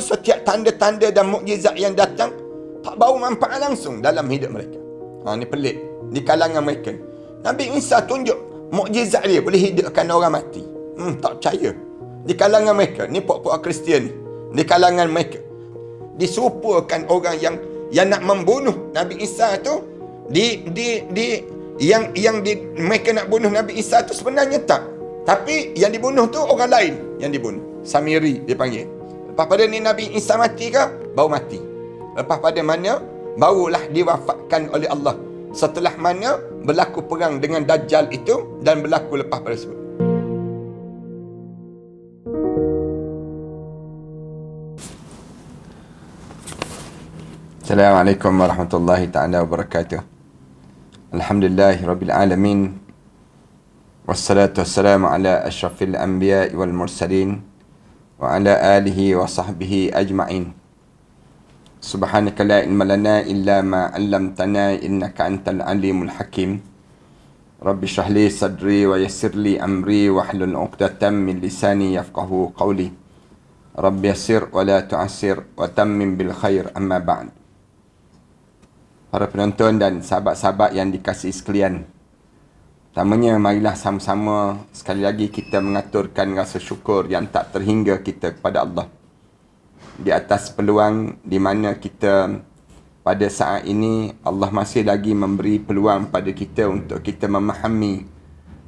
setiap tanda-tanda dan mukjizat yang datang tak bau manfaat langsung dalam hidup mereka. Ha ni pelik di kalangan mereka. Nabi Isa tunjuk mukjizat dia boleh hidupkan orang mati. Hmm tak percaya. Di kalangan mereka, Ini pokok-pokok Kristian di kalangan mereka disupakan orang yang yang nak membunuh Nabi Isa tu di di di yang yang di, mereka nak bunuh Nabi Isa tu sebenarnya tak. Tapi yang dibunuh tu orang lain yang dibunuh. Samiri dia panggil. Lepas pada ni Nabi Isa mati ke? Baru mati. Lepas pada mana? Barulah diwafatkan oleh Allah. Setelah mana berlaku perang dengan Dajjal itu dan berlaku lepas pada sebut. Assalamualaikum warahmatullahi taala wabarakatuh. Alhamdulillah rabbil alamin. Wassalatu wassalamu ala asyrafil anbiya wal mursalin. وعلى آله وصحبه أجمعين سبحانك لا علم لنا إلا ما علمتنا إنك أنت العليم الحكيم رب اشرح لي صدري ويسر لي أمري واحلل عقدة من لساني يفقه قولي رب يسر ولا تعسر وتمم بالخير أما بعد Para penonton dan sahabat-sahabat yang dikasihi sekalian, Pertamanya, marilah sama-sama sekali lagi kita mengaturkan rasa syukur yang tak terhingga kita kepada Allah. Di atas peluang di mana kita pada saat ini, Allah masih lagi memberi peluang pada kita untuk kita memahami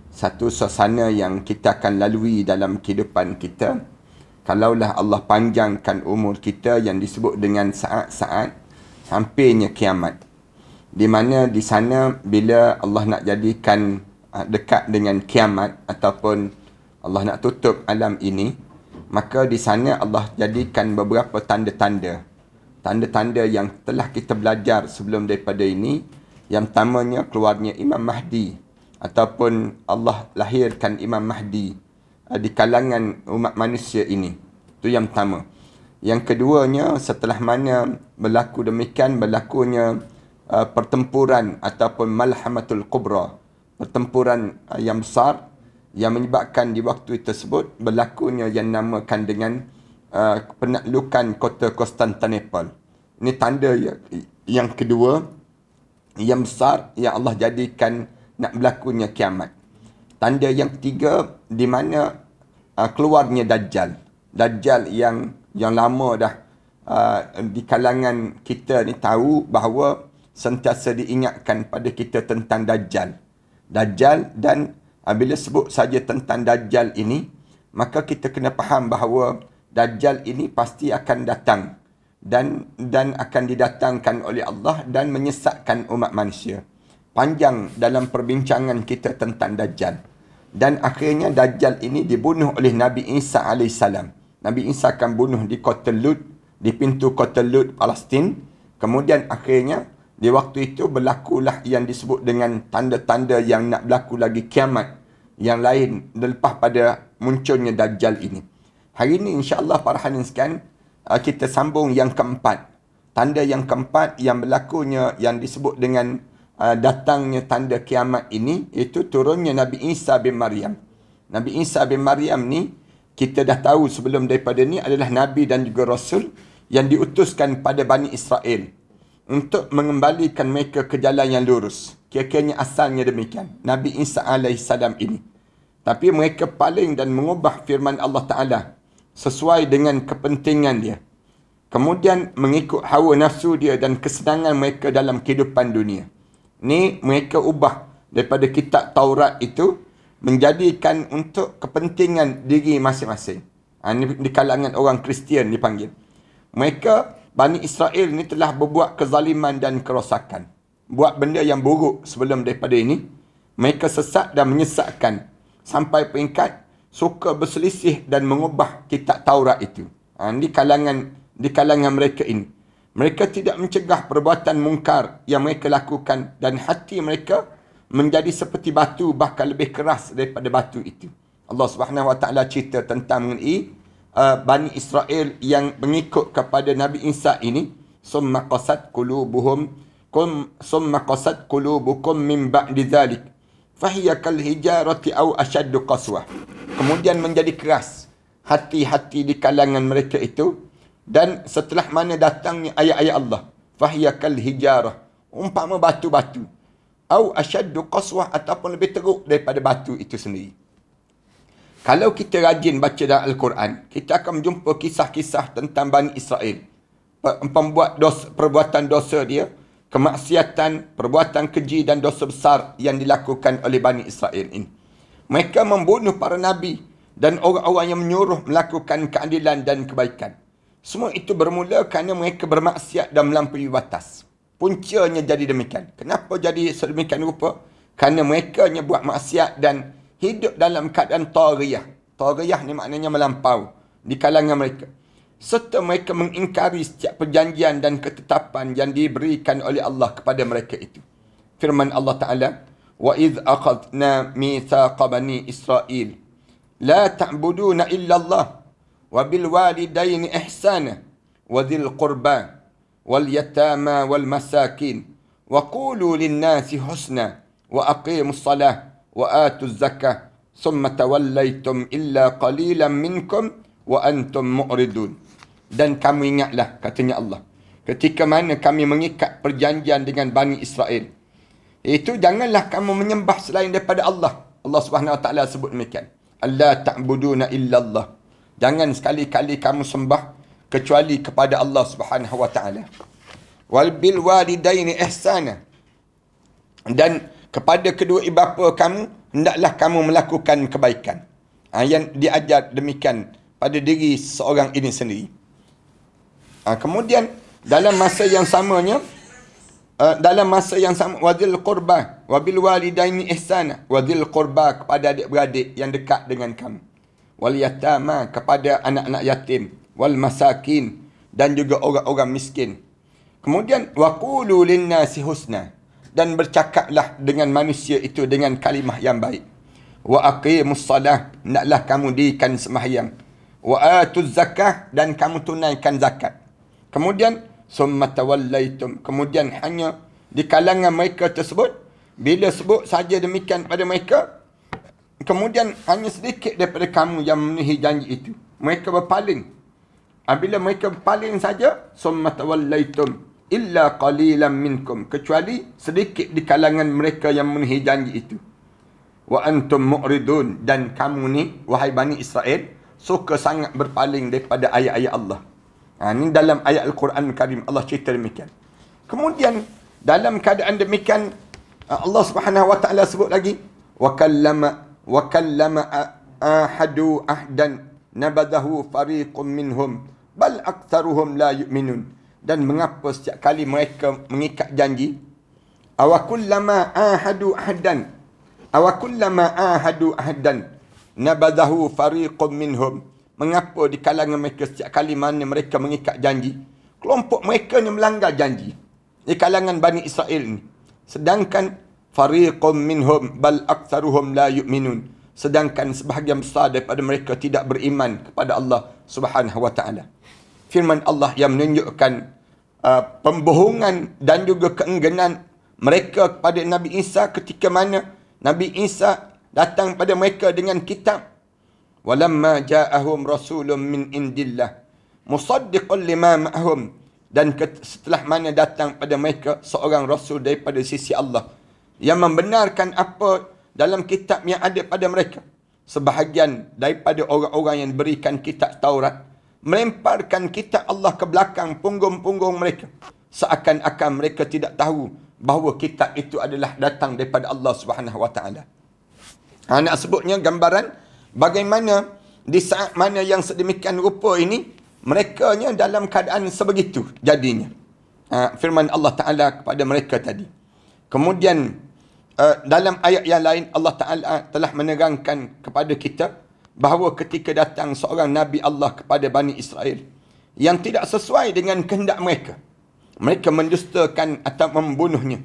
satu suasana yang kita akan lalui dalam kehidupan kita. Kalaulah Allah panjangkan umur kita yang disebut dengan saat-saat sampainya kiamat. Di mana di sana bila Allah nak jadikan kita Ah, dekat dengan kiamat ataupun Allah nak tutup alam ini, maka di sana Allah jadikan beberapa tanda-tanda. Tanda-tanda yang telah kita belajar sebelum daripada ini, yang pertamanya keluarnya Imam Mahdi ataupun Allah lahirkan Imam Mahdi ah, di kalangan umat manusia ini. Itu yang pertama. Yang keduanya, setelah mana berlaku demikian, berlakunya uh, pertempuran ataupun Malhamatul Qubra pertempuran uh, yang besar yang menyebabkan di waktu tersebut berlakunya yang namakan dengan uh, penaklukan kota Konstantinopel. Ini tanda ya, yang kedua yang besar yang Allah jadikan nak berlakunya kiamat. Tanda yang ketiga di mana uh, keluarnya dajjal. Dajjal yang yang lama dah uh, di kalangan kita ni tahu bahawa sentiasa diingatkan pada kita tentang dajjal. Dajjal dan bila sebut saja tentang Dajjal ini, maka kita kena faham bahawa Dajjal ini pasti akan datang dan dan akan didatangkan oleh Allah dan menyesatkan umat manusia. Panjang dalam perbincangan kita tentang Dajjal. Dan akhirnya Dajjal ini dibunuh oleh Nabi Isa AS. Nabi Isa akan bunuh di kota Lut, di pintu kota Lut, Palestin. Kemudian akhirnya di waktu itu berlakulah yang disebut dengan tanda-tanda yang nak berlaku lagi kiamat yang lain lepas pada munculnya Dajjal ini. Hari ini insyaAllah para hanin uh, kita sambung yang keempat. Tanda yang keempat yang berlakunya yang disebut dengan uh, datangnya tanda kiamat ini iaitu turunnya Nabi Isa bin Maryam. Nabi Isa bin Maryam ni kita dah tahu sebelum daripada ni adalah Nabi dan juga Rasul yang diutuskan pada Bani Israel untuk mengembalikan mereka ke jalan yang lurus. kira kira asalnya demikian. Nabi Isa AS ini. Tapi mereka paling dan mengubah firman Allah Ta'ala sesuai dengan kepentingan dia. Kemudian mengikut hawa nafsu dia dan kesenangan mereka dalam kehidupan dunia. Ini mereka ubah daripada kitab Taurat itu menjadikan untuk kepentingan diri masing-masing. Ha, ini di kalangan orang Kristian dipanggil. Mereka Bani Israel ni telah berbuat kezaliman dan kerosakan. Buat benda yang buruk sebelum daripada ini. Mereka sesat dan menyesatkan. Sampai peringkat suka berselisih dan mengubah kitab Taurat itu. Ha, di kalangan di kalangan mereka ini. Mereka tidak mencegah perbuatan mungkar yang mereka lakukan dan hati mereka menjadi seperti batu bahkan lebih keras daripada batu itu. Allah Subhanahu Wa Taala cerita tentang mengenai uh, Bani Israel yang mengikut kepada Nabi Isa ini summa qasat qulubuhum kum summa qasat qulubukum min ba'di dhalik fahiya kal hijarati aw ashaddu qaswa kemudian menjadi keras hati-hati di kalangan mereka itu dan setelah mana datangnya ayat-ayat Allah fahiya kal hijarah umpama batu-batu atau -batu. ashaddu qaswa ataupun lebih teruk daripada batu itu sendiri kalau kita rajin baca dalam Al-Quran, kita akan jumpa kisah-kisah tentang Bani Israel. Pembuat dosa, perbuatan dosa dia, kemaksiatan, perbuatan keji dan dosa besar yang dilakukan oleh Bani Israel ini. Mereka membunuh para nabi dan orang-orang yang menyuruh melakukan keadilan dan kebaikan. Semua itu bermula kerana mereka bermaksiat dan melampaui batas. Puncanya jadi demikian. Kenapa jadi sedemikian rupa? Kerana mereka buat maksiat dan hidup dalam keadaan tariyah. Tariyah ni maknanya melampau di kalangan mereka. Serta mereka mengingkari setiap perjanjian dan ketetapan yang diberikan oleh Allah kepada mereka itu. Firman Allah Ta'ala, وَإِذْ أَخَذْنَا مِيثَاقَ بَنِي إِسْرَائِيلِ لَا تَعْبُدُونَ إِلَّا اللَّهِ وَبِالْوَالِدَيْنِ إِحْسَانَ وَذِي الْقُرْبَى وَالْيَتَامَى وَالْمَسَاكِينَ وَقُولُوا لِلنَّاسِ حُسْنًا وَأَقِيمُوا الصَّلَاةِ Wa atu وآتوا الزكاة ثم توليتم إلا قليلا wa antum مؤردون dan kamu ingatlah katanya Allah ketika mana kami mengikat perjanjian dengan Bani Israel itu janganlah kamu menyembah selain daripada Allah Allah Subhanahu Wa Taala sebut demikian Allah ta'buduna illa Allah jangan sekali-kali kamu sembah kecuali kepada Allah Subhanahu Wa Taala wal bil walidaini ihsana dan kepada kedua ibu bapa kamu hendaklah kamu melakukan kebaikan ha, yang diajar demikian pada diri seorang ini sendiri ha, kemudian dalam masa yang samanya uh, dalam masa yang sama wazil qurba wabil walidaini ihsan wazil qurba kepada adik-beradik yang dekat dengan kamu wal yatama kepada anak-anak yatim wal masakin dan juga orang-orang miskin kemudian waqulu lin nasi husna dan bercakaplah dengan manusia itu dengan kalimah yang baik. Wa aqimus salah, naklah kamu dikan semahyang. Wa atuz zakah, dan kamu tunaikan zakat. Kemudian, summa tawallaitum. Kemudian hanya di kalangan mereka tersebut, bila sebut saja demikian pada mereka, kemudian hanya sedikit daripada kamu yang memenuhi janji itu. Mereka berpaling. Apabila mereka berpaling saja, summa tawallaitum illa qalilan minkum kecuali sedikit di kalangan mereka yang memenuhi janji itu wa antum mu'ridun dan kamu ni wahai bani Israel suka sangat berpaling daripada ayat-ayat Allah ha, ini dalam ayat Al-Quran Karim Allah cerita demikian kemudian dalam keadaan demikian ha, Allah Subhanahu wa taala sebut lagi wa kallama wa kallama ahadu ahdan nabadahu fariqun minhum bal aktsaruhum la yu'minun dan mengapa setiap kali mereka mengikat janji awakul lama ahadu ahdan awakul lama ahadu ahdan nabadahu fariqun minhum mengapa di kalangan mereka setiap kali mana mereka mengikat janji kelompok mereka ni melanggar janji di kalangan Bani Israel ni sedangkan fariqun minhum bal aktsaruhum la yu'minun sedangkan sebahagian besar daripada mereka tidak beriman kepada Allah Subhanahu wa taala firman Allah yang menunjukkan uh, pembohongan dan juga keengganan mereka kepada Nabi Isa ketika mana Nabi Isa datang pada mereka dengan kitab walamma ja'ahum rasulun min indillah musaddiqan lima ma'hum dan setelah mana datang pada mereka seorang rasul daripada sisi Allah yang membenarkan apa dalam kitab yang ada pada mereka sebahagian daripada orang-orang yang berikan kitab Taurat melemparkan kita Allah ke belakang punggung-punggung mereka seakan-akan mereka tidak tahu bahawa kitab itu adalah datang daripada Allah Subhanahu Wa Taala. Ha, sebutnya gambaran bagaimana di saat mana yang sedemikian rupa ini mereka nya dalam keadaan sebegitu jadinya. Ha, firman Allah Taala kepada mereka tadi. Kemudian uh, dalam ayat yang lain Allah Taala telah menerangkan kepada kita bahawa ketika datang seorang Nabi Allah kepada Bani Israel yang tidak sesuai dengan kehendak mereka. Mereka mendustakan atau membunuhnya.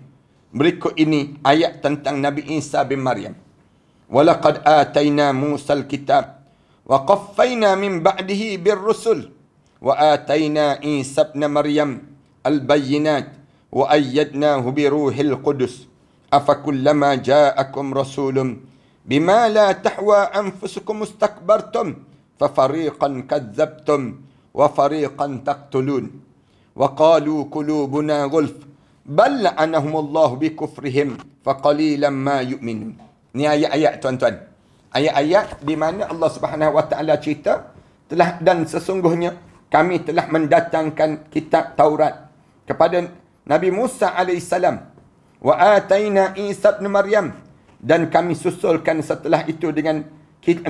Berikut ini ayat tentang Nabi Isa bin Maryam. Walaqad atayna Musa alkitab, kitab wa qaffayna min ba'dihi bir rusul wa atayna Isa ibn Maryam albayyinat, bayyinat wa ayyadnahu bi ruhil qudus afakullama ja'akum rasulun بما لا تحوى أنفسكم استكبرتم ففريقا كذبتم وفريقا تقتلون وقالوا قلوبنا غلف بل لعنهم الله بكفرهم فقليلا ما يؤمنون ni ayat-ayat tuan-tuan. Ayat-ayat di mana Allah Subhanahu Wa Taala cerita telah dan sesungguhnya kami telah mendatangkan kitab Taurat kepada Nabi Musa alaihissalam. Wa ataina Isa Ibn Maryam dan kami susulkan setelah itu dengan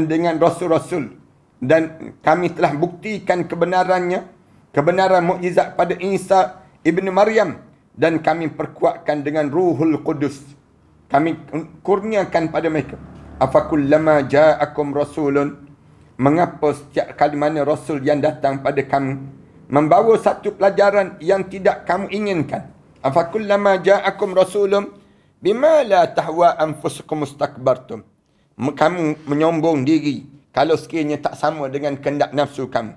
dengan rasul-rasul dan kami telah buktikan kebenarannya kebenaran mukjizat pada Isa ibnu Maryam dan kami perkuatkan dengan ruhul kudus kami kurniakan pada mereka afakul lama ja'akum rasulun mengapa setiap kali mana rasul yang datang pada kami membawa satu pelajaran yang tidak kamu inginkan afakul lama ja'akum rasulun Bima la tahwa anfusukum ustakbartum. Kamu menyombong diri. Kalau sekiranya tak sama dengan kendak nafsu kamu.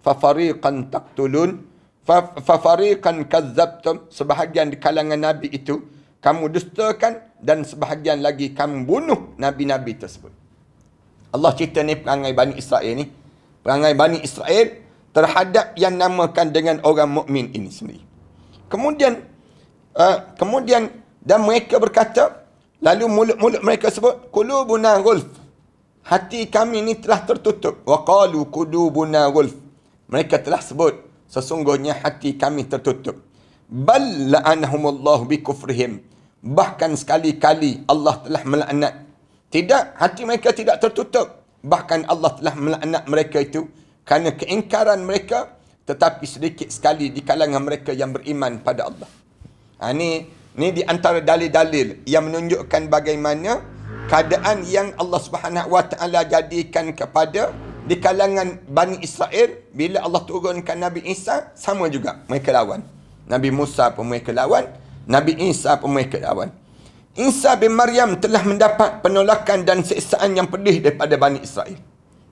Fafariqan taktulun. Fafariqan kazzabtum. Sebahagian di kalangan Nabi itu. Kamu dustakan. Dan sebahagian lagi kamu bunuh Nabi-Nabi tersebut. Allah cerita ni perangai Bani Israel ni. Perangai Bani Israel terhadap yang namakan dengan orang mukmin ini sendiri. Kemudian uh, kemudian dan mereka berkata, lalu mulut-mulut mereka sebut, Kulubuna gulf. Hati kami ini telah tertutup. Wa qalu kudubuna gulf. Mereka telah sebut, sesungguhnya hati kami tertutup. Bal la'anahumullahu bi kufrihim. Bahkan sekali-kali Allah telah melaknat. Tidak, hati mereka tidak tertutup. Bahkan Allah telah melaknat mereka itu kerana keingkaran mereka tetapi sedikit sekali di kalangan mereka yang beriman pada Allah. Ini ha, ini di antara dalil-dalil yang menunjukkan bagaimana keadaan yang Allah Subhanahu Wa Taala jadikan kepada di kalangan Bani Israel bila Allah turunkan Nabi Isa sama juga mereka lawan. Nabi Musa pun mereka lawan, Nabi Isa pun mereka lawan. Isa bin Maryam telah mendapat penolakan dan seksaan yang pedih daripada Bani Israel.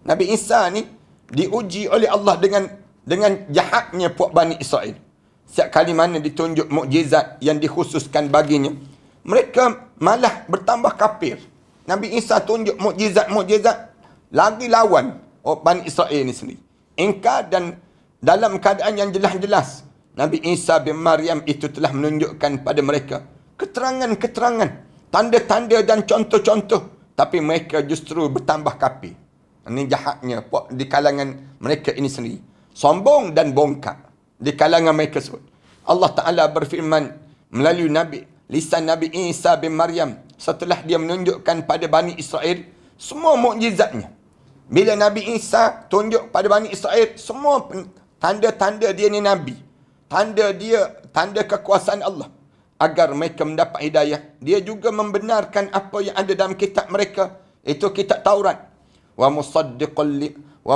Nabi Isa ni diuji oleh Allah dengan dengan jahatnya puak Bani Israel setiap kali mana ditunjuk mukjizat yang dikhususkan baginya, mereka malah bertambah kafir. Nabi Isa tunjuk mukjizat-mukjizat lagi lawan orang oh, Bani Israel ini sendiri. Engkar dan dalam keadaan yang jelas-jelas, Nabi Isa bin Maryam itu telah menunjukkan pada mereka keterangan-keterangan, tanda-tanda dan contoh-contoh. Tapi mereka justru bertambah kafir. Ini jahatnya di kalangan mereka ini sendiri. Sombong dan bongkak di kalangan mereka semua. Allah Ta'ala berfirman melalui Nabi, lisan Nabi Isa bin Maryam setelah dia menunjukkan pada Bani Israel semua mujizatnya. Bila Nabi Isa tunjuk pada Bani Israel semua tanda-tanda dia ni Nabi. Tanda dia, tanda kekuasaan Allah agar mereka mendapat hidayah. Dia juga membenarkan apa yang ada dalam kitab mereka. Itu kitab Taurat. Wa musaddiqan li, wa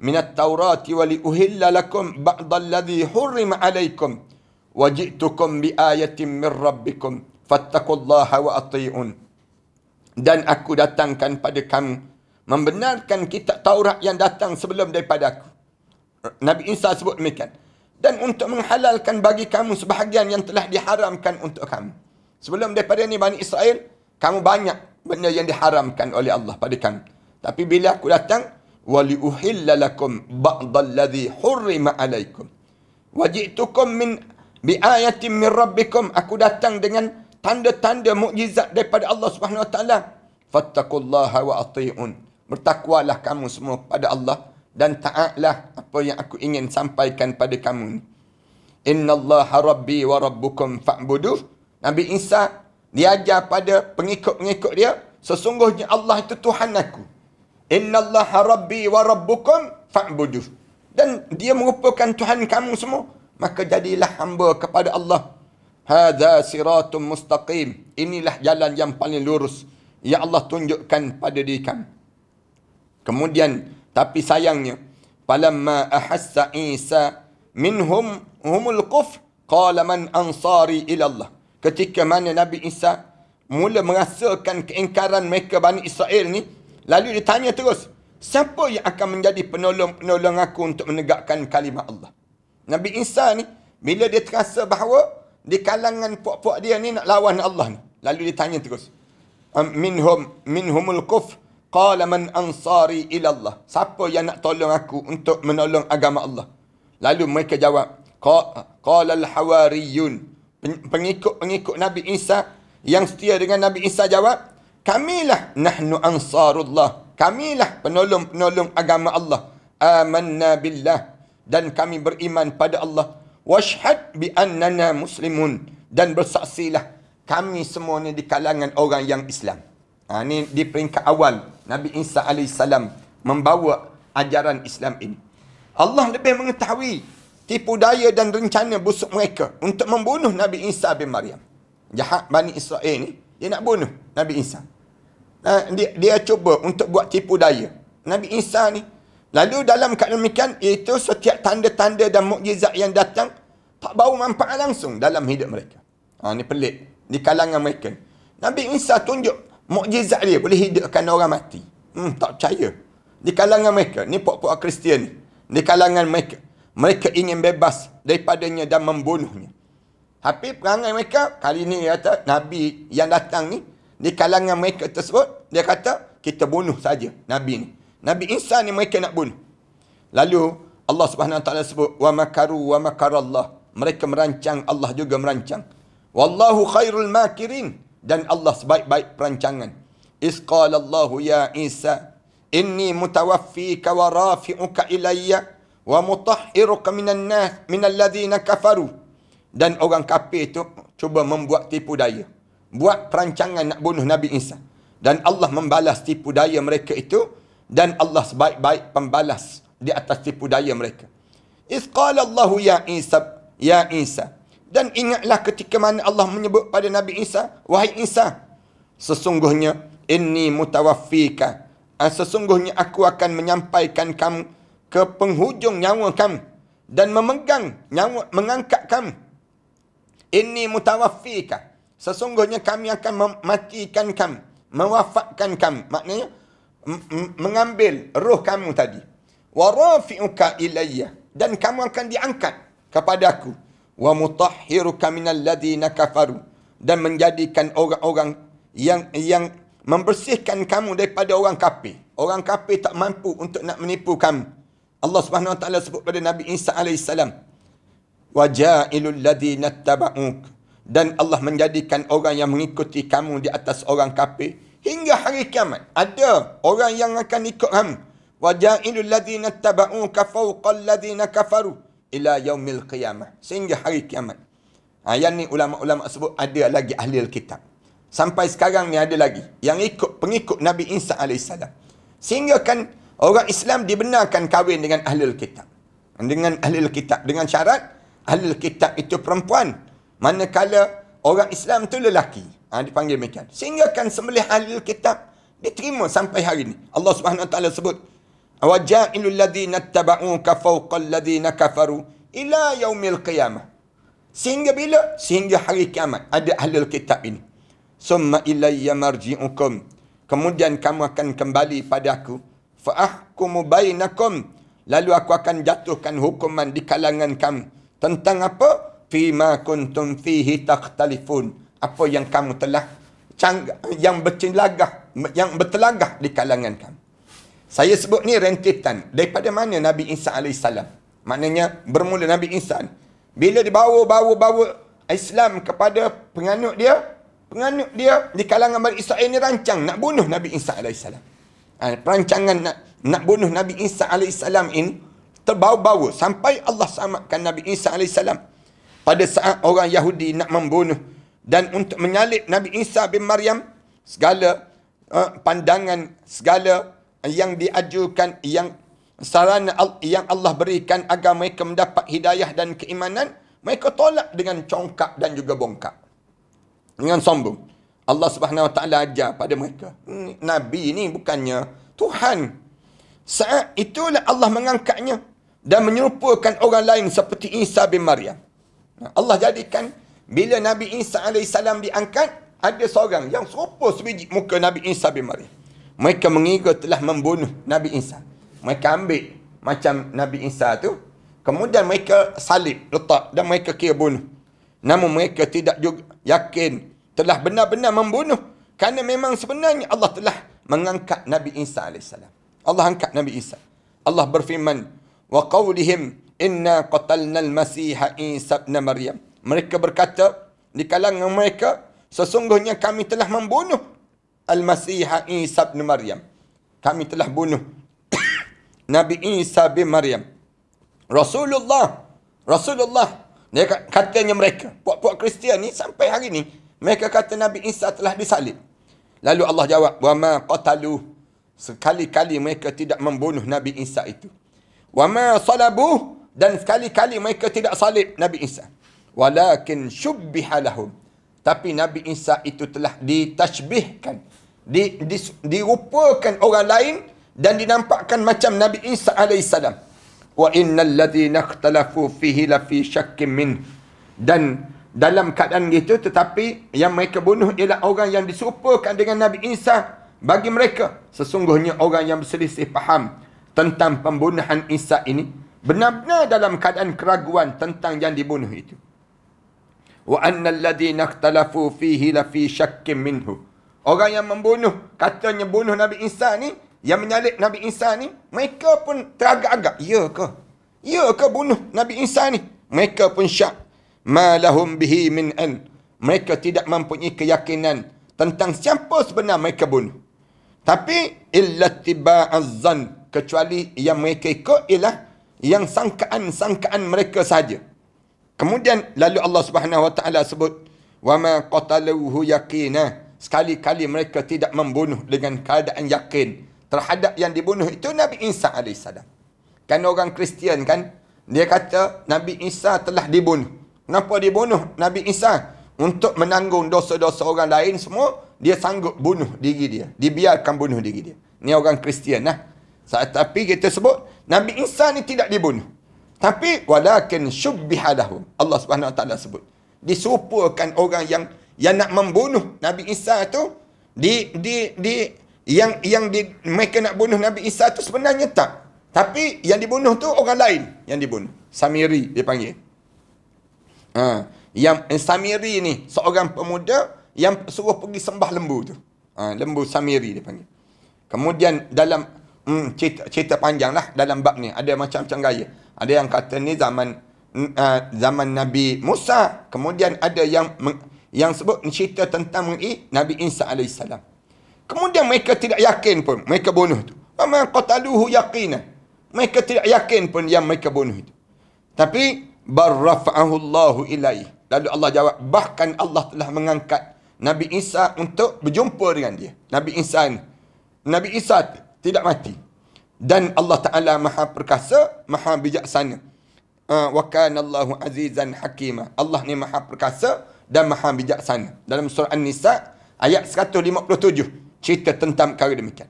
من التوراة ولأهل لكم بعض الذي حرم عليكم وجئتكم بآية من ربكم فاتقوا الله وأطيعون dan aku datangkan pada kamu membenarkan kitab Taurat yang datang sebelum daripada aku. Nabi Isa sebut demikian. Dan untuk menghalalkan bagi kamu sebahagian yang telah diharamkan untuk kamu. Sebelum daripada ini Bani Israel, kamu banyak benda yang diharamkan oleh Allah pada kamu. Tapi bila aku datang, وَلِأُحِلَّ لَكُمْ بَعْضَ الَّذِي حُرِّمَ عَلَيْكُمْ وَجِئْتُكُمْ مِنْ بِآيَةٍ مِنْ رَبِّكُمْ Aku datang dengan tanda-tanda mujizat daripada Allah Subhanahu Wa Taala. فَاتَّقُوا اللَّهَ وَأَطِيعُونَ Bertakwalah kamu semua kepada Allah dan taatlah apa yang aku ingin sampaikan pada kamu ini. إِنَّ اللَّهَ رَبِّي وَرَبُّكُمْ فَأْبُدُوهُ Nabi Isa diajar pada pengikut-pengikut dia, sesungguhnya Allah itu Tuhan aku innallaha rabbi wa rabbukum fa'budu dan dia merupakan tuhan kamu semua maka jadilah hamba kepada Allah hadza siratum mustaqim inilah jalan yang paling lurus ya Allah tunjukkan pada diri kamu kemudian tapi sayangnya falamma ahassa isa minhum humul quf qala man ansari ilallah. ketika mana Nabi Isa mula merasakan keingkaran mereka Bani Israel ni Lalu dia tanya terus, siapa yang akan menjadi penolong-penolong aku untuk menegakkan kalimah Allah? Nabi Isa ni, bila dia terasa bahawa di kalangan puak-puak dia ni nak lawan Allah ni. Lalu dia tanya terus, minhum minhumul kuf qala man ansari ila Allah siapa yang nak tolong aku untuk menolong agama Allah lalu mereka jawab qala al hawariyun pengikut-pengikut Nabi Isa yang setia dengan Nabi Isa jawab Kamilah nahnu ansarullah. Kamilah penolong-penolong agama Allah. Amanna billah. Dan kami beriman pada Allah. Washhad bi annana muslimun. Dan bersaksilah. Kami semua ni di kalangan orang yang Islam. Ha, ini di peringkat awal. Nabi Isa Salam membawa ajaran Islam ini. Allah lebih mengetahui tipu daya dan rencana busuk mereka untuk membunuh Nabi Isa bin Maryam. Jahat Bani Israel ni, dia nak bunuh Nabi Isa. Eh, dia, dia cuba untuk buat tipu daya. Nabi Isa ni. Lalu dalam keadaan itu setiap tanda-tanda dan mukjizat yang datang, tak bau manfaat langsung dalam hidup mereka. Ha, ni pelik. Di kalangan mereka. Nabi Isa tunjuk mukjizat dia boleh hidupkan orang mati. Hmm, tak percaya. Di kalangan mereka. Ni pokok-pok Kristian ni. Di kalangan mereka. Mereka ingin bebas daripadanya dan membunuhnya. Tapi perangai mereka, kali ni kata Nabi yang datang ni, di kalangan mereka tersebut, dia kata kita bunuh saja nabi ni nabi insan ni mereka nak bunuh lalu Allah Subhanahu taala sebut wa makaru wa makar Allah mereka merancang Allah juga merancang wallahu khairul makirin dan Allah sebaik-baik perancangan is qala Allah ya Isa inni mutawaffika wa rafi'uka ilayya wa mutahhiruka minan nas minal ladzina kafaru dan orang kafir itu cuba membuat tipu daya buat perancangan nak bunuh Nabi Isa dan Allah membalas tipu daya mereka itu. Dan Allah sebaik-baik pembalas di atas tipu daya mereka. Isqala Allahu ya Isa. Ya Isa. Dan ingatlah ketika mana Allah menyebut pada Nabi Isa. Wahai Isa. Sesungguhnya. ini mutawafika. Ah, sesungguhnya aku akan menyampaikan kamu ke penghujung nyawa kamu. Dan memegang nyawa, mengangkat kamu. Ini mutawafika. Sesungguhnya kami akan mematikan kamu mewafatkan kamu. Maknanya mengambil roh kamu tadi. Wa rafi'uka ilayya dan kamu akan diangkat kepada aku. Wa mutahhiruka minal ladina kafaru dan menjadikan orang-orang yang yang membersihkan kamu daripada orang kafir. Orang kafir tak mampu untuk nak menipu kamu. Allah Subhanahu Wa Taala sebut pada Nabi Isa alaihi salam. Wa ja'ilul ladina tabauka dan Allah menjadikan orang yang mengikuti kamu di atas orang kafir hingga hari kiamat ada orang yang akan ikut kamu waja'ilul ladzina taba'uka fawqal ladzina kafaru ila yaumil qiyamah sehingga hari kiamat ha, yang ni ulama-ulama sebut ada lagi ahli alkitab sampai sekarang ni ada lagi yang ikut pengikut Nabi Isa AS sehingga kan orang Islam dibenarkan kahwin dengan ahli alkitab dengan ahli alkitab dengan syarat ahli alkitab itu perempuan Manakala orang Islam tu lelaki. Ha, panggil macam. Sehingga kan sembelih halil kitab diterima sampai hari ini. Allah Subhanahu taala sebut Awaja'ilul ladzina tattaba'uka fawqa alladzina kafaru ila yaumil qiyamah. Sehingga bila? Sehingga hari kiamat ada ahli kitab ini. Summa ilayya marji'ukum. Kemudian kamu akan kembali pada aku. Fa'ahkumu bainakum. Lalu aku akan jatuhkan hukuman di kalangan kamu. Tentang apa? fi ma kuntum fihi takhtalifun apa yang kamu telah cang, yang bercelagah yang bertelagah di kalangan kamu saya sebut ni rentetan daripada mana Nabi Isa AS maknanya bermula Nabi Isa bila dibawa-bawa-bawa Islam kepada penganut dia penganut dia di kalangan Bani Israel ni rancang nak bunuh Nabi Isa AS ha, perancangan nak, nak bunuh Nabi Isa AS ini terbawa-bawa sampai Allah selamatkan Nabi Isa AS pada saat orang Yahudi nak membunuh dan untuk menyalib Nabi Isa bin Maryam segala uh, pandangan segala yang diajukan yang sarana yang Allah berikan agar mereka mendapat hidayah dan keimanan mereka tolak dengan congkak dan juga bongkak dengan sombong Allah Subhanahu Wa Taala ajar pada mereka nabi ini bukannya Tuhan saat itulah Allah mengangkatnya dan menyerupakan orang lain seperti Isa bin Maryam Allah jadikan bila Nabi Isa AS diangkat, ada seorang yang serupa sebijik muka Nabi Isa bin Maryam. Mereka mengira telah membunuh Nabi Isa. Mereka ambil macam Nabi Isa tu. Kemudian mereka salib, letak dan mereka kira bunuh. Namun mereka tidak juga yakin telah benar-benar membunuh. Kerana memang sebenarnya Allah telah mengangkat Nabi Isa AS. Allah angkat Nabi Isa. Allah berfirman. وَقَوْلِهِمْ inna qatalna al-masih Isa ibn Maryam. Mereka berkata di kalangan mereka sesungguhnya kami telah membunuh al-masih Isa ibn Maryam. Kami telah bunuh Nabi Isa bin Maryam. Rasulullah Rasulullah mereka katanya mereka puak-puak Kristian ni sampai hari ni mereka kata Nabi Isa telah disalib. Lalu Allah jawab wa ma qatalu sekali-kali mereka tidak membunuh Nabi Isa itu. Wa ma salabuh dan sekali-kali mereka tidak salib Nabi Isa. Walakin syubbiha lahum. Tapi Nabi Isa itu telah ditashbihkan. Di, di, dirupakan orang lain dan dinampakkan macam Nabi Isa AS. Wa innal ladhina akhtalafu fihi lafi syakkim min. Dan dalam keadaan itu tetapi yang mereka bunuh ialah orang yang diserupakan dengan Nabi Isa bagi mereka sesungguhnya orang yang berselisih faham tentang pembunuhan Isa ini benar-benar dalam keadaan keraguan tentang yang dibunuh itu. Wa anna alladhi nakhtalafu fihi la fi shakkin minhu. Orang yang membunuh, katanya bunuh Nabi Isa ni, yang menyalib Nabi Isa ni, mereka pun teragak-agak. Ya ke? Ya ke bunuh Nabi Isa ni? Mereka pun syak. Ma lahum bihi min al. Mereka tidak mempunyai keyakinan tentang siapa sebenar mereka bunuh. Tapi, illa tiba'az-zan. Kecuali yang mereka ikut ialah yang sangkaan-sangkaan mereka saja. Kemudian lalu Allah Subhanahu Wa Taala sebut wa ma qataluhu yaqina sekali-kali mereka tidak membunuh dengan keadaan yakin terhadap yang dibunuh itu Nabi Isa alaihi Kan orang Kristian kan dia kata Nabi Isa telah dibunuh. Kenapa dibunuh Nabi Isa? Untuk menanggung dosa-dosa orang lain semua, dia sanggup bunuh diri dia. Dibiarkan bunuh diri dia. Ni orang Kristian lah. Tapi kita sebut Nabi Isa ni tidak dibunuh. Tapi walakin syubbihalahum. Allah Subhanahu Wa Taala sebut. Disupakan orang yang yang nak membunuh Nabi Isa tu di di di yang yang di, mereka nak bunuh Nabi Isa tu sebenarnya tak. Tapi yang dibunuh tu orang lain yang dibunuh. Samiri dia panggil. Ha, yang Samiri ni seorang pemuda yang suruh pergi sembah lembu tu. Ha, lembu Samiri dia panggil. Kemudian dalam hmm, cerita, cerita panjang lah dalam bab ni. Ada macam-macam gaya. Ada yang kata ni zaman uh, zaman Nabi Musa. Kemudian ada yang yang sebut cerita tentang mengenai Nabi Isa AS. Kemudian mereka tidak yakin pun mereka bunuh tu. Mereka qataluhu yaqina. Mereka tidak yakin pun yang mereka bunuh tu. Tapi barrafa'ahu Allahu ilai. Lalu Allah jawab bahkan Allah telah mengangkat Nabi Isa untuk berjumpa dengan dia. Nabi Isa ni. Nabi Isa tu tidak mati dan Allah Taala Maha perkasa Maha bijaksana ah, wa kana Allahu azizan hakima Allah ni Maha perkasa dan Maha bijaksana dalam surah An-Nisa ayat 157 cerita tentang perkara demikian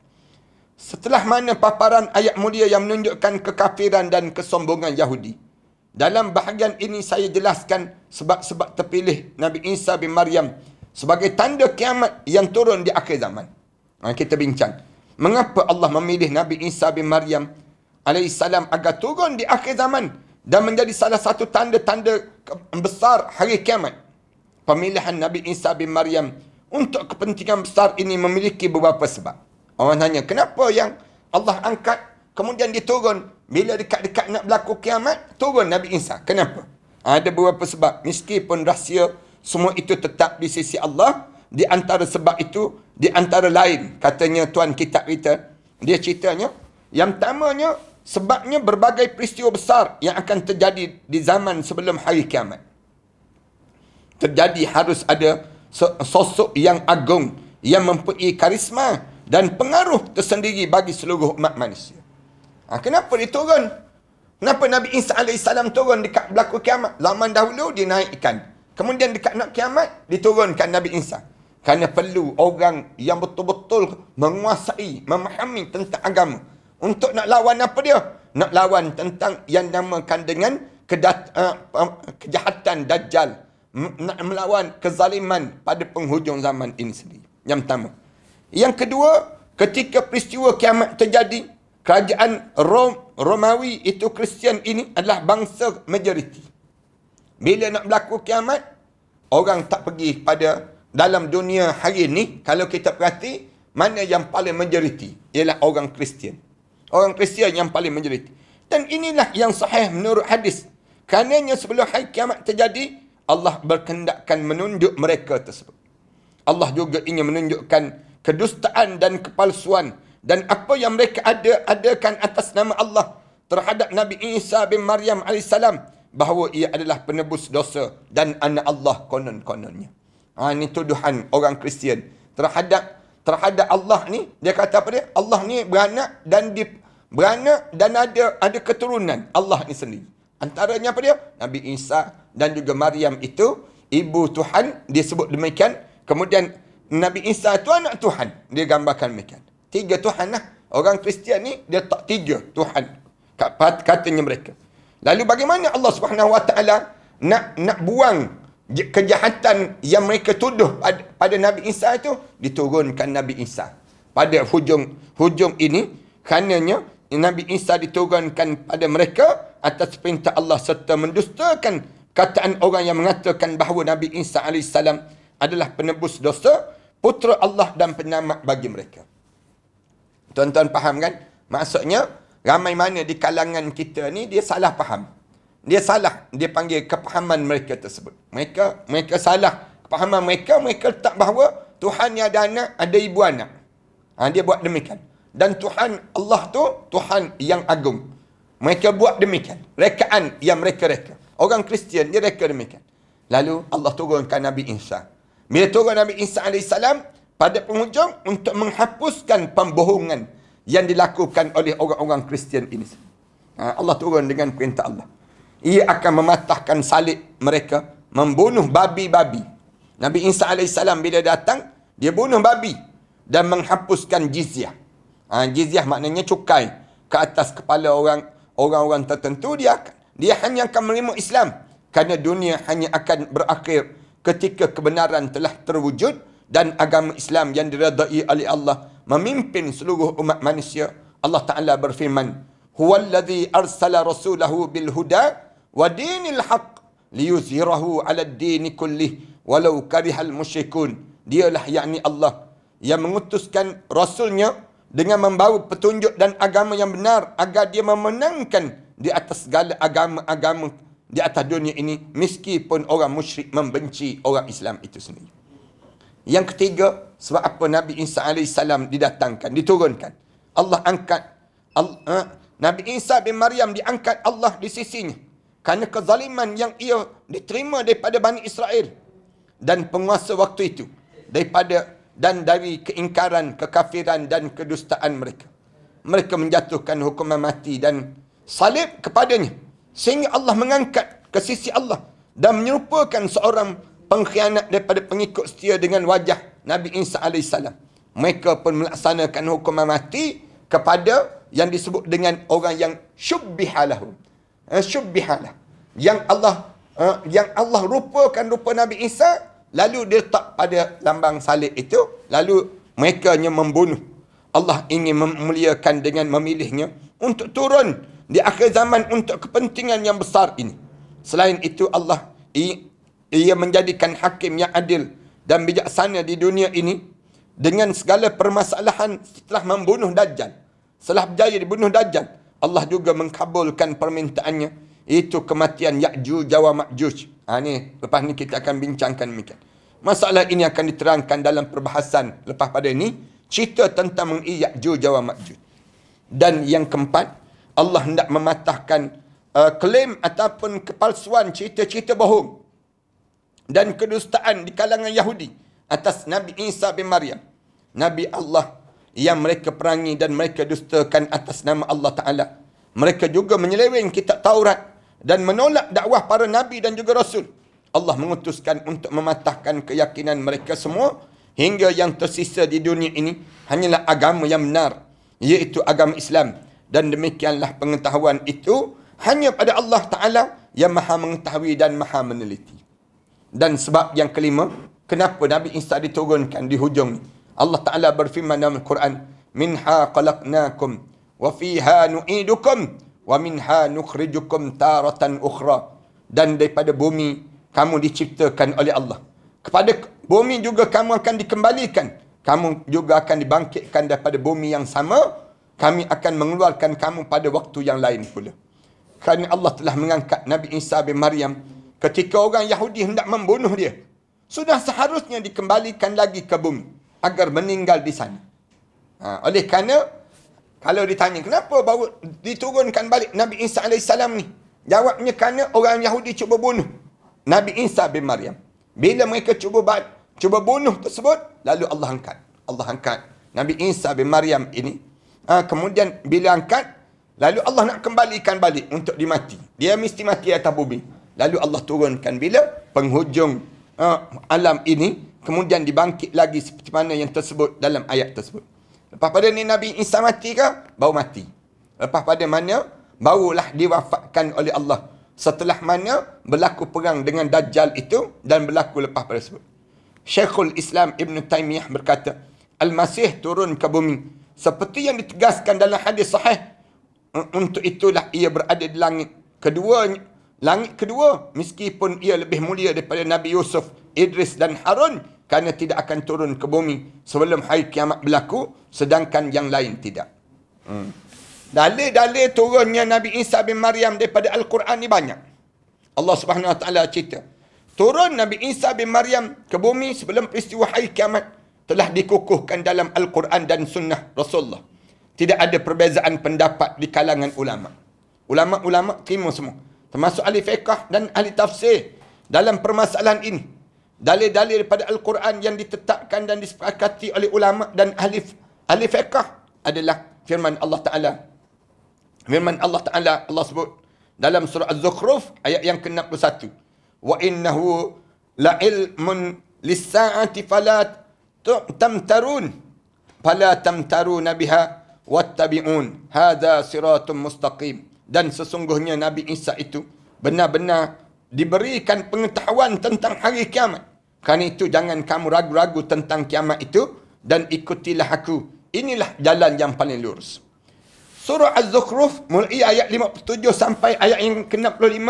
setelah mana paparan ayat mulia yang menunjukkan kekafiran dan kesombongan Yahudi dalam bahagian ini saya jelaskan sebab-sebab terpilih Nabi Isa bin Maryam sebagai tanda kiamat yang turun di akhir zaman. Ah, kita bincang. Mengapa Allah memilih Nabi Isa bin Maryam AS agar turun di akhir zaman dan menjadi salah satu tanda-tanda besar hari kiamat? Pemilihan Nabi Isa bin Maryam untuk kepentingan besar ini memiliki beberapa sebab. Orang tanya, kenapa yang Allah angkat kemudian dia turun bila dekat-dekat nak berlaku kiamat, turun Nabi Isa. Kenapa? Ada beberapa sebab. Meskipun rahsia semua itu tetap di sisi Allah, di antara sebab itu di antara lain, katanya tuan kitab kita, dia ceritanya, yang pertamanya, sebabnya berbagai peristiwa besar yang akan terjadi di zaman sebelum hari kiamat. Terjadi harus ada sosok yang agung, yang mempunyai karisma dan pengaruh tersendiri bagi seluruh umat manusia. Ha, kenapa dia turun? Kenapa Nabi Isa AS turun dekat berlaku kiamat? Zaman dahulu dia naikkan. Kemudian dekat nak kiamat, diturunkan Nabi Insan. Kerana perlu orang yang betul-betul menguasai, memahami tentang agama. Untuk nak lawan apa dia? Nak lawan tentang yang namakan dengan kedat, uh, kejahatan dajjal. Nak melawan kezaliman pada penghujung zaman ini sendiri. Yang pertama. Yang kedua, ketika peristiwa kiamat terjadi, kerajaan Rom, Romawi itu Kristian ini adalah bangsa majoriti. Bila nak berlaku kiamat, orang tak pergi pada dalam dunia hari ini, kalau kita perhati, mana yang paling majoriti? Ialah orang Kristian. Orang Kristian yang paling majoriti. Dan inilah yang sahih menurut hadis. Kerana sebelum hari kiamat terjadi, Allah berkendakkan menunjuk mereka tersebut. Allah juga ingin menunjukkan kedustaan dan kepalsuan dan apa yang mereka ada adakan atas nama Allah terhadap Nabi Isa bin Maryam AS bahawa ia adalah penebus dosa dan anak Allah konon-kononnya. Ha, ini tuduhan orang Kristian. Terhadap terhadap Allah ni, dia kata apa dia? Allah ni beranak dan di beranak dan ada ada keturunan Allah ni sendiri. Antaranya apa dia? Nabi Isa dan juga Maryam itu ibu Tuhan dia sebut demikian. Kemudian Nabi Isa itu anak Tuhan. Dia gambarkan demikian. Tiga Tuhan lah. Orang Kristian ni dia tak tiga Tuhan. Katanya mereka. Lalu bagaimana Allah Subhanahu Wa Taala nak nak buang kejahatan yang mereka tuduh pada, pada Nabi Isa itu diturunkan Nabi Isa. Pada hujung hujung ini kerananya Nabi Isa diturunkan pada mereka atas perintah Allah serta mendustakan kataan orang yang mengatakan bahawa Nabi Isa AS adalah penebus dosa, putra Allah dan penyamak bagi mereka. Tuan-tuan faham kan? Maksudnya, ramai mana di kalangan kita ni dia salah faham dia salah dia panggil kepahaman mereka tersebut mereka mereka salah kepahaman mereka mereka letak bahawa Tuhan yang ada anak ada ibu anak ha, dia buat demikian dan Tuhan Allah tu Tuhan yang agung mereka buat demikian rekaan yang mereka reka orang Kristian dia reka demikian lalu Allah turunkan Nabi Isa bila turun Nabi Isa AS pada penghujung untuk menghapuskan pembohongan yang dilakukan oleh orang-orang Kristian ini. Ha, Allah turun dengan perintah Allah ia akan mematahkan salib mereka membunuh babi-babi Nabi Isa AS bila datang dia bunuh babi dan menghapuskan jizyah ha, jizyah maknanya cukai ke atas kepala orang orang-orang tertentu dia akan, dia hanya akan menerima Islam kerana dunia hanya akan berakhir ketika kebenaran telah terwujud dan agama Islam yang diradai oleh Allah memimpin seluruh umat manusia Allah Taala berfirman huwallazi arsala rasulahu bil huda ودين الحق ليظهره على الدين كله ولو كره المشركون dialah yakni Allah yang mengutuskan rasulnya dengan membawa petunjuk dan agama yang benar agar dia memenangkan di atas segala agama-agama di atas dunia ini meskipun orang musyrik membenci orang Islam itu sendiri. Yang ketiga sebab apa Nabi Isa salam didatangkan, diturunkan. Allah angkat Allah, eh, Nabi Isa bin Maryam diangkat Allah di sisinya kerana kezaliman yang ia diterima daripada Bani Israel dan penguasa waktu itu daripada dan dari keingkaran, kekafiran dan kedustaan mereka. Mereka menjatuhkan hukuman mati dan salib kepadanya sehingga Allah mengangkat ke sisi Allah dan menyerupakan seorang pengkhianat daripada pengikut setia dengan wajah Nabi Isa AS. Mereka pun melaksanakan hukuman mati kepada yang disebut dengan orang yang syubbihalahu syubbihalah yang Allah uh, yang Allah rupakan rupa Nabi Isa lalu dia tak pada lambang salib itu lalu mereka membunuh Allah ingin memuliakan dengan memilihnya untuk turun di akhir zaman untuk kepentingan yang besar ini selain itu Allah ia, ia menjadikan hakim yang adil dan bijaksana di dunia ini dengan segala permasalahan setelah membunuh dajjal setelah berjaya dibunuh dajjal Allah juga mengkabulkan permintaannya itu kematian Ya'juj Jawa Ma'juj. Ha, ini lepas ni kita akan bincangkan demikian. Masalah ini akan diterangkan dalam perbahasan lepas pada ini. Cerita tentang mengi Ya'juj Jawa Ma'juj. Dan yang keempat, Allah hendak mematahkan uh, klaim ataupun kepalsuan cerita-cerita bohong. Dan kedustaan di kalangan Yahudi atas Nabi Isa bin Maryam. Nabi Allah yang mereka perangi dan mereka dustakan atas nama Allah Ta'ala. Mereka juga menyeleweng kitab Taurat dan menolak dakwah para Nabi dan juga Rasul. Allah mengutuskan untuk mematahkan keyakinan mereka semua hingga yang tersisa di dunia ini hanyalah agama yang benar iaitu agama Islam. Dan demikianlah pengetahuan itu hanya pada Allah Ta'ala yang maha mengetahui dan maha meneliti. Dan sebab yang kelima, kenapa Nabi Isa diturunkan di hujung ini? Allah Ta'ala berfirman dalam Al-Quran, Minha qalaqnakum, wa fiha nu'idukum, wa minha nukhrijukum taratan ukhra. Dan daripada bumi, kamu diciptakan oleh Allah. Kepada bumi juga kamu akan dikembalikan. Kamu juga akan dibangkitkan daripada bumi yang sama. Kami akan mengeluarkan kamu pada waktu yang lain pula. Kerana Allah telah mengangkat Nabi Isa bin Maryam ketika orang Yahudi hendak membunuh dia. Sudah seharusnya dikembalikan lagi ke bumi agar meninggal di sana. Ha, oleh kerana kalau ditanya kenapa baru diturunkan balik Nabi Isa AS ni? Jawabnya kerana orang Yahudi cuba bunuh Nabi Isa bin Maryam. Bila mereka cuba bat, cuba bunuh tersebut, lalu Allah angkat. Allah angkat Nabi Isa bin Maryam ini. Ha, kemudian bila angkat, lalu Allah nak kembalikan balik untuk dimati. Dia mesti mati atas bumi. Lalu Allah turunkan bila penghujung uh, alam ini kemudian dibangkit lagi seperti mana yang tersebut dalam ayat tersebut. Lepas pada ni Nabi Isa mati ke? bau mati. Lepas pada mana? Barulah diwafatkan oleh Allah. Setelah mana berlaku perang dengan Dajjal itu dan berlaku lepas pada tersebut. Syekhul Islam Ibn Taymiyah berkata, Al-Masih turun ke bumi. Seperti yang ditegaskan dalam hadis sahih, untuk itulah ia berada di langit. Kedua, langit kedua, meskipun ia lebih mulia daripada Nabi Yusuf, Idris dan Harun, kerana tidak akan turun ke bumi sebelum hari kiamat berlaku sedangkan yang lain tidak. Hmm. Dalil-dalil turunnya Nabi Isa bin Maryam daripada Al-Quran ni banyak. Allah Subhanahu Wa Taala cerita. Turun Nabi Isa bin Maryam ke bumi sebelum peristiwa hari kiamat telah dikukuhkan dalam Al-Quran dan Sunnah Rasulullah. Tidak ada perbezaan pendapat di kalangan ulama. Ulama-ulama terima semua. Termasuk ahli fiqah dan ahli tafsir dalam permasalahan ini dalil-dalil daripada Al-Quran yang ditetapkan dan disepakati oleh ulama dan ahli ahli fiqh adalah firman Allah Taala. Firman Allah Taala Allah sebut dalam surah Az-Zukhruf ayat yang ke-61. Wa innahu la ilmun lis-sa'ati fala tamtarun fala tamtaruna biha wattabi'un hadha siratun mustaqim dan sesungguhnya Nabi Isa itu benar-benar diberikan pengetahuan tentang hari kiamat. Karena itu jangan kamu ragu-ragu tentang kiamat itu dan ikutilah aku. Inilah jalan yang paling lurus. Surah Az-Zukhruf mulai ayat 57 sampai ayat yang ke-65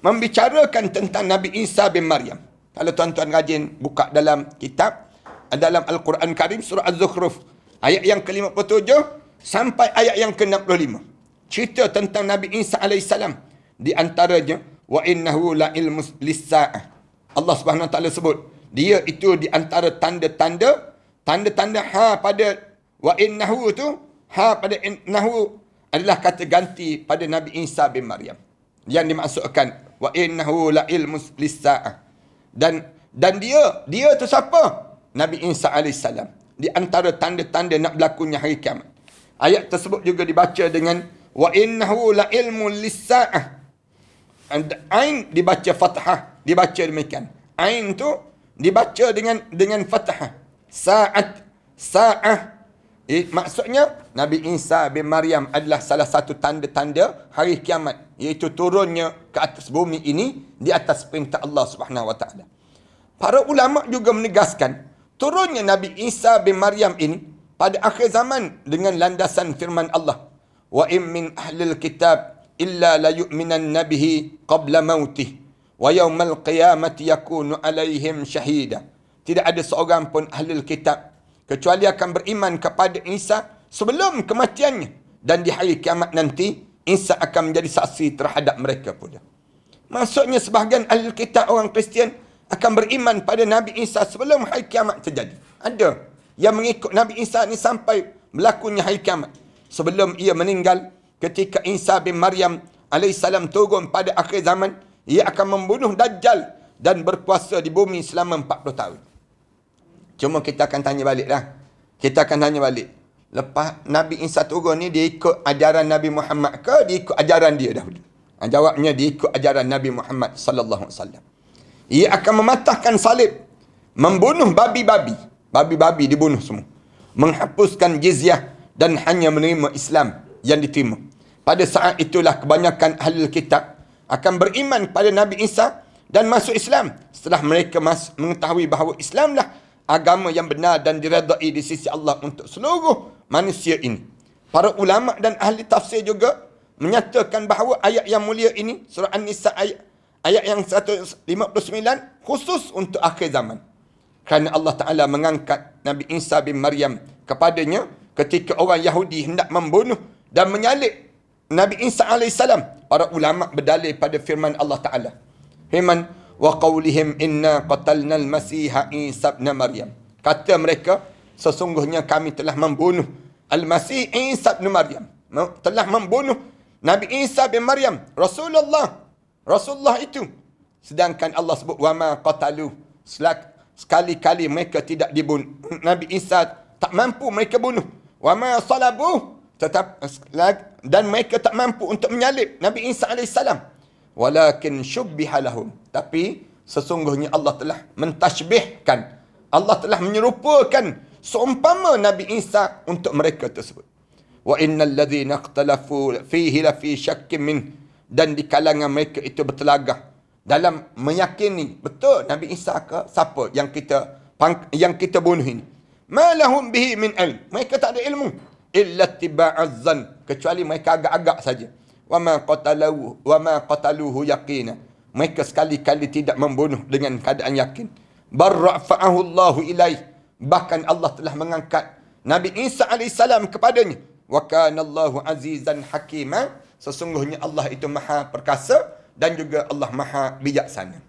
membicarakan tentang Nabi Isa bin Maryam. Kalau tuan-tuan rajin buka dalam kitab dalam Al-Quran Karim surah Az-Zukhruf ayat yang ke-57 sampai ayat yang ke-65. Cerita tentang Nabi Isa alaihissalam di antaranya wa innahu la ilmu lissa'ah. Allah Subhanahu Taala sebut, dia itu di antara tanda-tanda tanda-tanda ha pada wa innahu tu ha pada innahu adalah kata ganti pada Nabi Isa bin Maryam yang dimaksudkan wa innahu la ilmu lissa'ah. Dan dan dia, dia tu siapa? Nabi Isa AS. Di antara tanda-tanda nak berlakunya hari kiamat. Ayat tersebut juga dibaca dengan wa innahu la ilmu lissa'ah. Ain dibaca fathah. Dibaca demikian. Ain tu dibaca dengan dengan fathah. Sa'at. Sa'ah. Eh, maksudnya Nabi Isa bin Maryam adalah salah satu tanda-tanda hari kiamat. Iaitu turunnya ke atas bumi ini di atas perintah Allah Subhanahu SWT. Para ulama juga menegaskan turunnya Nabi Isa bin Maryam ini pada akhir zaman dengan landasan firman Allah. Wa im min ahlil kitab إلا ليؤمنن به قبل موته ويوم القيامة يكون عليهم شهيدا tidak ada seorang pun ahli kitab kecuali akan beriman kepada Isa sebelum kematiannya dan di hari kiamat nanti Isa akan menjadi saksi terhadap mereka pula maksudnya sebahagian ahli kitab orang Kristian akan beriman pada Nabi Isa sebelum hari kiamat terjadi ada yang mengikut Nabi Isa ni sampai berlakunya hari kiamat sebelum ia meninggal ketika Isa bin Maryam AS turun pada akhir zaman, ia akan membunuh Dajjal dan berkuasa di bumi selama 40 tahun. Cuma kita akan tanya baliklah. Kita akan tanya balik. Lepas Nabi Isa turun ni, dia ikut ajaran Nabi Muhammad ke? Dia ikut ajaran dia dahulu. Ha, jawabnya, dia ikut ajaran Nabi Muhammad sallallahu alaihi wasallam. Ia akan mematahkan salib. Membunuh babi-babi. Babi-babi dibunuh semua. Menghapuskan jizyah dan hanya menerima Islam yang diterima. Pada saat itulah kebanyakan ahli kitab akan beriman kepada Nabi Isa dan masuk Islam setelah mereka mas mengetahui bahawa Islamlah agama yang benar dan diredai di sisi Allah untuk seluruh manusia ini. Para ulama dan ahli tafsir juga menyatakan bahawa ayat yang mulia ini surah An-Nisa ayat ayat yang 159 khusus untuk akhir zaman. Kerana Allah Ta'ala mengangkat Nabi Isa bin Maryam kepadanya ketika orang Yahudi hendak membunuh dan menyalib Nabi Isa AS. Para ulama berdalil pada firman Allah Ta'ala. himan, wa qawlihim inna qatalna al-masiha Isa ibn Maryam. Kata mereka, sesungguhnya kami telah membunuh al-masih Isa ibn Maryam. Telah membunuh Nabi Isa bin Maryam. Rasulullah. Rasulullah itu. Sedangkan Allah sebut, wa ma qatalu. Sekali-kali mereka tidak dibunuh. Nabi Isa tak mampu mereka bunuh. Wa ma salabuh tetap dan mereka tak mampu untuk menyalib Nabi Isa AS. Walakin syubbihalahum. Tapi sesungguhnya Allah telah mentashbihkan. Allah telah menyerupakan seumpama Nabi Isa untuk mereka tersebut. Wa innal ladhina ikhtalafu fihi la fi shakkin min dan di kalangan mereka itu bertelagah dalam meyakini betul Nabi Isa ke siapa yang kita yang kita bunuh ini. Ma lahum bihi min ilm. Mereka tak ada ilmu illa tiba'az zan kecuali mereka agak-agak saja wama qatalu wama qataluhu yaqina mereka sekali-kali tidak membunuh dengan keadaan yakin barrafa'ahu Allah ilai bahkan Allah telah mengangkat Nabi Isa AS kepadanya wa kana Allah azizan hakima sesungguhnya Allah itu maha perkasa dan juga Allah maha bijaksana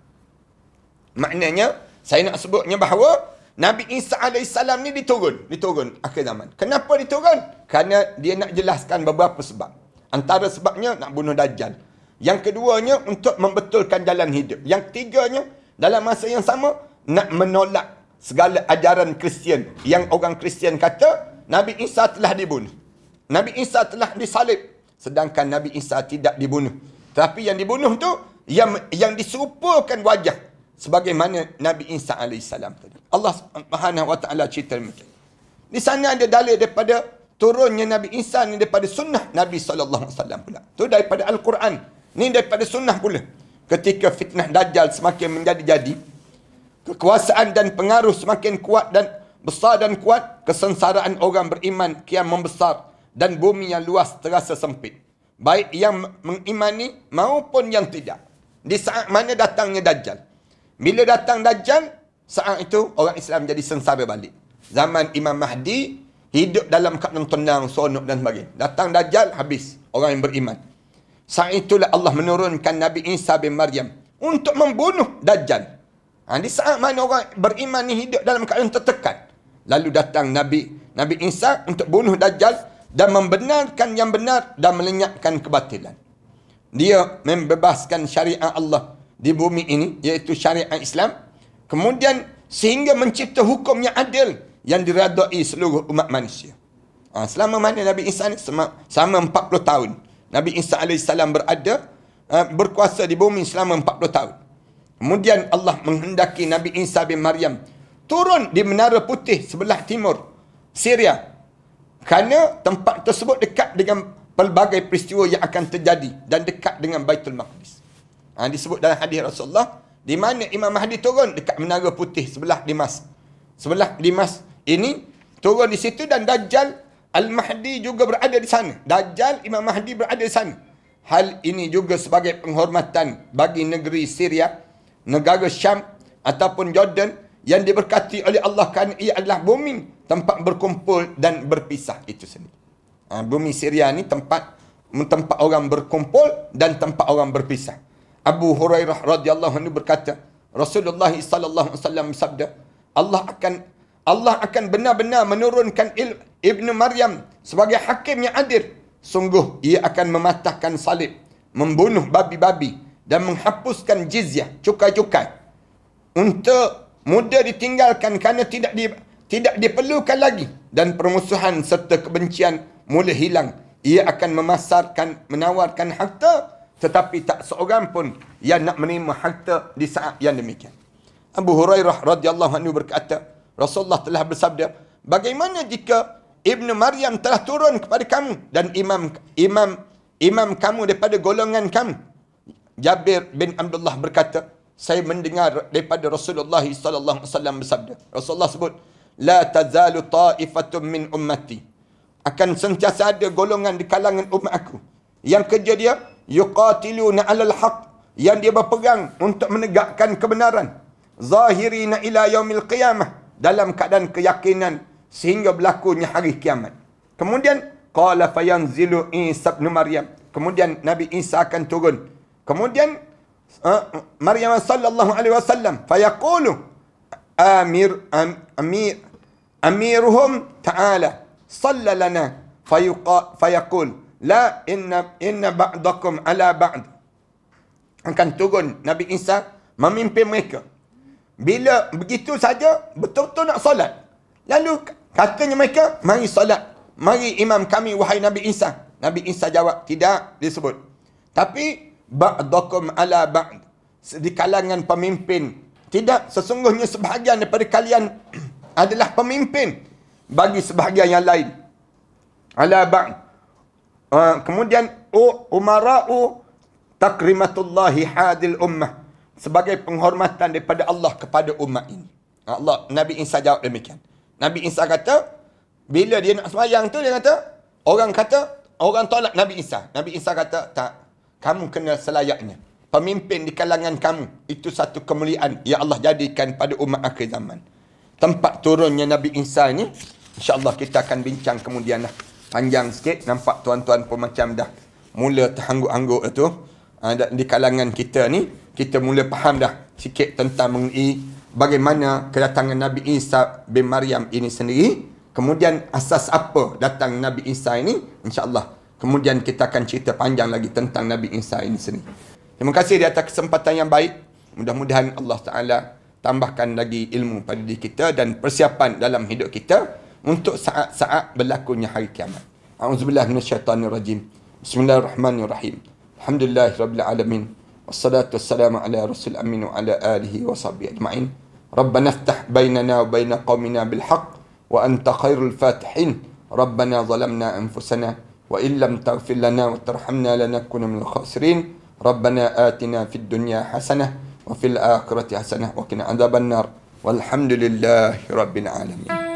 maknanya saya nak sebutnya bahawa Nabi Isa AS ni diturun. Diturun akhir zaman. Kenapa diturun? Kerana dia nak jelaskan beberapa sebab. Antara sebabnya nak bunuh Dajjal. Yang keduanya untuk membetulkan jalan hidup. Yang ketiganya dalam masa yang sama nak menolak segala ajaran Kristian. Yang orang Kristian kata Nabi Isa telah dibunuh. Nabi Isa telah disalib. Sedangkan Nabi Isa tidak dibunuh. Tapi yang dibunuh tu yang yang diserupakan wajah sebagaimana Nabi Isa AS tadi. Allah Subhanahu Wa Taala cerita macam Di sana ada dalil daripada turunnya Nabi Isa ni daripada sunnah Nabi SAW pula. Tu, daripada Al-Quran. Ni daripada sunnah pula. Ketika fitnah Dajjal semakin menjadi-jadi, kekuasaan dan pengaruh semakin kuat dan besar dan kuat, kesensaraan orang beriman kian membesar dan bumi yang luas terasa sempit. Baik yang mengimani maupun yang tidak. Di saat mana datangnya Dajjal. Bila datang Dajjal, saat itu orang Islam jadi sengsara balik. Zaman Imam Mahdi, hidup dalam keadaan tenang, sonok dan sebagainya. Datang Dajjal, habis. Orang yang beriman. Saat itulah Allah menurunkan Nabi Isa bin Maryam untuk membunuh Dajjal. Ha, di saat mana orang beriman ni hidup dalam keadaan tertekan. Lalu datang Nabi Nabi Isa untuk bunuh Dajjal dan membenarkan yang benar dan melenyapkan kebatilan. Dia membebaskan syariat Allah di bumi ini iaitu syariat Islam kemudian sehingga mencipta hukum yang adil yang diradai seluruh umat manusia. Ha, selama mana Nabi Isa ni sama, sama 40 tahun. Nabi Isa AS berada ha, berkuasa di bumi selama 40 tahun. Kemudian Allah menghendaki Nabi Isa bin Maryam turun di Menara Putih sebelah timur Syria. Kerana tempat tersebut dekat dengan pelbagai peristiwa yang akan terjadi dan dekat dengan Baitul Maqdis. Ha, disebut dalam hadis Rasulullah. Di mana Imam Mahdi turun? Dekat menara putih sebelah Dimas. Sebelah Dimas ini turun di situ dan Dajjal Al-Mahdi juga berada di sana. Dajjal Imam Mahdi berada di sana. Hal ini juga sebagai penghormatan bagi negeri Syria, negara Syam ataupun Jordan yang diberkati oleh Allah kan ia adalah bumi tempat berkumpul dan berpisah itu sendiri. Ha, bumi Syria ni tempat tempat orang berkumpul dan tempat orang berpisah. Abu Hurairah radhiyallahu anhu berkata, Rasulullah sallallahu alaihi wasallam sabda, Allah akan Allah akan benar-benar menurunkan il, Ibnu Maryam sebagai hakim yang adil. Sungguh ia akan mematahkan salib, membunuh babi-babi dan menghapuskan jizyah, cukai-cukai. untuk muda ditinggalkan kerana tidak di, tidak diperlukan lagi dan permusuhan serta kebencian mula hilang. Ia akan memasarkan, menawarkan harta tetapi tak seorang pun yang nak menerima harta di saat yang demikian. Abu Hurairah radhiyallahu anhu berkata, Rasulullah telah bersabda, bagaimana jika Ibnu Maryam telah turun kepada kamu dan imam imam imam kamu daripada golongan kamu? Jabir bin Abdullah berkata, saya mendengar daripada Rasulullah sallallahu alaihi wasallam bersabda. Rasulullah sebut, la tazalu ta'ifatun min ummati akan sentiasa ada golongan di kalangan umat aku yang kerja dia yuqatiluna alal haq yang dia berperang untuk menegakkan kebenaran zahirina ila yaumil qiyamah dalam keadaan keyakinan sehingga berlakunya hari kiamat kemudian qala fayanzilu isa ibn maryam kemudian nabi isa akan turun kemudian uh, maryam sallallahu alaihi wasallam fayaqulu amir am, amir amiruhum ta'ala salla lana fayuqa fayaqul la inna inna ba'dakum ala ba'd akan turun Nabi Isa memimpin mereka bila begitu saja betul-betul nak solat lalu katanya mereka mari solat mari imam kami wahai Nabi Isa Nabi Isa jawab tidak disebut tapi ba'dakum ala ba'd di kalangan pemimpin tidak sesungguhnya sebahagian daripada kalian adalah pemimpin bagi sebahagian yang lain ala ba'd Ah, kemudian o umara'u takrimatullahi hadil ummah sebagai penghormatan daripada Allah kepada umat ini. Ah, Allah Nabi Isa jawab demikian. Nabi Isa kata bila dia nak sembahyang tu dia kata orang kata orang tolak Nabi Isa. Nabi Isa kata tak kamu kena selayaknya. Pemimpin di kalangan kamu itu satu kemuliaan yang Allah jadikan pada umat akhir zaman. Tempat turunnya Nabi Isa ni insya-Allah kita akan bincang kemudianlah panjang sikit nampak tuan-tuan pun macam dah mula terhanguk-hanguk tu uh, di kalangan kita ni kita mula faham dah sikit tentang mengenai bagaimana kedatangan Nabi Isa bin Maryam ini sendiri kemudian asas apa datang Nabi Isa ini insyaAllah kemudian kita akan cerita panjang lagi tentang Nabi Isa ini sendiri terima kasih di atas kesempatan yang baik mudah-mudahan Allah Ta'ala tambahkan lagi ilmu pada diri kita dan persiapan dalam hidup kita untuk saat-saat berlakunya hari kiamat. A'udzubillah minasyaitanirrajim. Bismillahirrahmanirrahim. Alhamdulillahirabbil alamin. Wassalatu wassalamu ala rasul amin wa ala alihi wa sahbihi ajma'in. ربنا افتح بيننا وبين قومنا بالحق وأنت خير الفاتحين ربنا ظلمنا أنفسنا وإن لم تغفر لنا وترحمنا لنكون من الخاسرين ربنا آتنا في الدنيا حسنة وفي الآخرة حسنة وقنا عذاب النار والحمد لله رب العالمين